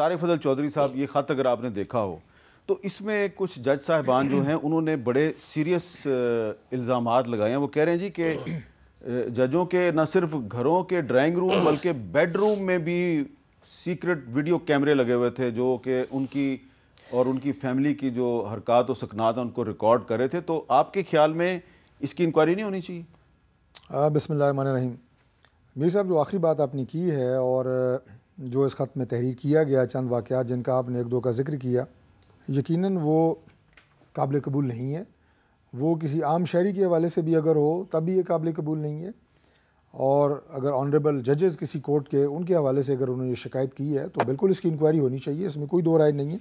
तारिफ फजल चौधरी साहब ये ख़त अगर आपने देखा हो तो इसमें कुछ जज साहबान जो हैं उन्होंने बड़े सीरियस इल्ज़ाम लगाए हैं वो कह रहे हैं जी कि जजों के न सिर्फ घरों के ड्राइंग रूम बल्कि बेडरूम में भी सीक्रेट वीडियो कैमरे लगे हुए थे जो कि उनकी और उनकी फैमिली की जो हरकत और सकनात हैं उनको रिकॉर्ड कर रहे थे तो आपके ख्याल में इसकी इंक्वायरी नहीं होनी चाहिए बिसमीम मेरी साहब जो आखिरी बात आपने की है और जो इस ख़त में तहरीर किया गया चंद वाक़ जिनका आपने एक दो का जिक्र किया यकीन वो काबिल कबूल नहीं है वो किसी आम शहरी के हवाले से भी अगर हो तब भी ये काबिल कबूल नहीं है और अगर ऑनरेबल जजेस किसी कोर्ट के उनके हवाले से अगर उन्होंने शिकायत की है तो बिल्कुल इसकी इंक्वायरी होनी चाहिए इसमें कोई दो राय नहीं है